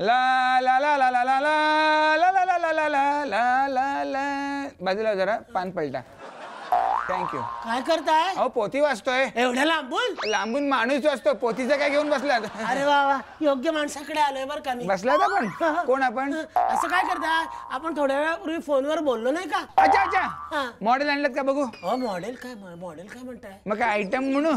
ला ला ला ला ला ला ला ला ला ला ला बाजूला जरा पान पलटा थँक्यू काय करताय अहो पोथी वाचतोय एवढ्या लांबून लांबून माणूस वाचतो पोथीचं काय घेऊन बसलात अरे वा वा योग्य माणसाकडे आलोय बरं का बसला बसलात आपण कोण आपण असं काय करताय आपण थोड्या वेळापूर्वी फोनवर बोललो नाही का अच्छा अच्छा मॉडेल आणलं का बघू मॉडेल काय मॉडेल काय म्हणताय मग काय आयटम म्हणू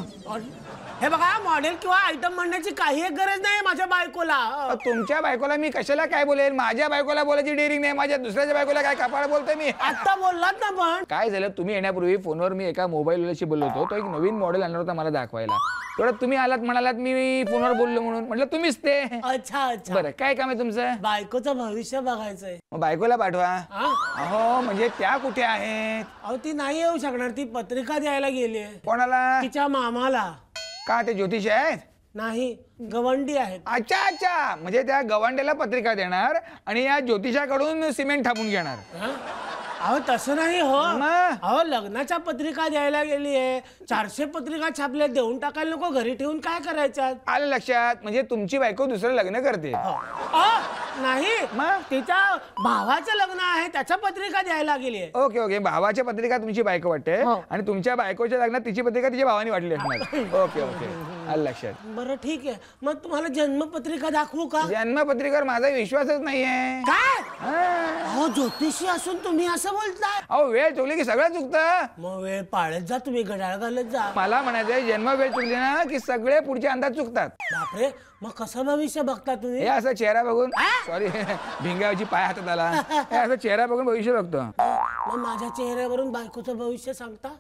हे बघा मॉडेल किंवा आयटम म्हणण्याची काही एक गरज नाही माझ्या बायकोला तुमच्या बायकोला मी कशाला काय बोलेल माझ्या बायकोला बोलायची डेअरिंग नाही माझ्या दुसऱ्याच्या बायकोला काय कपाळ बोलतोय मी आता बोललात ना पण काय झालं तुम्ही येण्यापूर्वी फोन फोनवर मी एका मोबाईलवाल्याशी बोललो होतो तो एक नवीन मॉडेल आणला होता मला दाखवायला तेवढं तुम्ही आलात म्हणालात मी फोनवर बोललो म्हणून म्हटलं तुम्हीच ते अच्छा अच्छा बरं काय काम आहे तुमचं बायकोचं भविष्य बघायचंय बायकोला पाठवा हो अहो म्हणजे त्या कुठे आहेत अहो ती नाही येऊ शकणार ती पत्रिका द्यायला गेली कोणाला तिच्या मामाला का ते ज्योतिष आहेत नाही गवंडी आहेत अच्छा अच्छा म्हणजे त्या गवंड्याला पत्रिका देणार आणि या ज्योतिषाकडून सिमेंट थापून घेणार अहो तसं नाही हो मग? अहो लग्नाच्या पत्रिका द्यायला गेली आहे चारशे पत्रिका छापल्या देऊन टाकायला नको घरी ठेवून काय करायच्यात आलं लक्षात म्हणजे तुमची बायको दुसरं लग्न करते हो. नाही मग? तिच्या भावाचं लग्न आहे त्याच्या पत्रिका द्यायला गेली आहे ओके ओके भावाच्या पत्रिका तुमची बायको वाटते हो. आणि तुमच्या बायकोच्या लग्नात तिची पत्रिका तिच्या भावानी वाटली असणार ओके ओके लक्षात बरं ठीक आहे मग तुम्हाला जन्मपत्रिका दाखवू का जन्मपत्रिकेवर माझा विश्वासच नाहीये काय ज्योतिषी असून तुम्ही असं बोलताय अहो वेळ चुकली की सगळं चुकतं मग वेळ पाळत जा तुम्ही घड्याळ घालत जा मला म्हणायचंय जन्म वेळ चुकली ना की सगळे पुढचे अंदाज चुकतात बापरे मग कसं भविष्य बघता तुम्ही असं चेहरा बघून सॉरी भिंगावची पाय हातात आला असा असं चेहरा बघून भविष्य बघतो मग माझ्या चेहऱ्यावरून बायकोचं भविष्य सांगता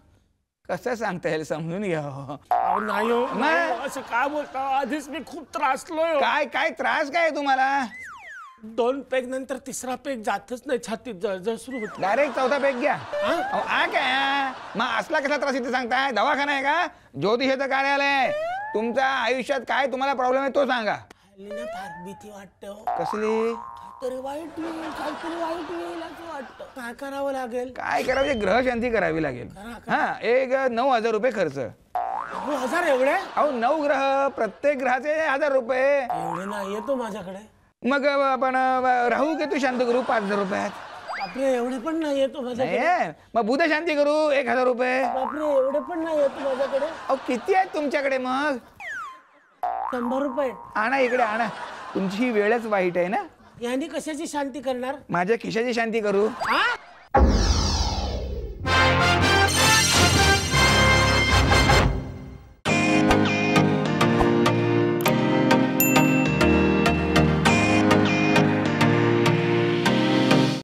कसं सांगता येईल समजून घ्या हो. नाही हो असं का बोलता आधीच मी खूप त्रासलोय हो. काय काय त्रास काय तुम्हाला दोन पेग नंतर तिसरा पेग जातच नाही छातीत जळजळ सुरू होत डायरेक्ट चौथा पेक घ्या आ काय मग असला कसा त्रास इथे सांगताय दवाखाना आहे का ज्योतिष हेचं कार्यालय तुमच्या आयुष्यात काय तुम्हाला प्रॉब्लेम आहे तो सांगा फार भीती वाटत हो. कसली वाईट वाईट काय करावं लागेल काय करायचं ग्रह शांती करावी लागेल हा एक नऊ हजार रुपये खर्च नऊ हजार एवढे अहो नऊ ग्रह प्रत्येक ग्रहाचे हजार रुपये एवढे नाही येतो माझ्याकडे मग आपण राहू घेतो शांत करू पाच हजार रुपयात आपले एवढे पण नाही येतो माझ्याकडे मग बुध शांती करू एक हजार रुपये आपले एवढे पण नाही येतो माझ्याकडे अहो किती आहेत तुमच्याकडे मग शंभर रुपये आणा इकडे आणा तुमची वेळच वाईट आहे ना यांनी कशाची शांती करणार माझ्या खिशाची शांती करू हा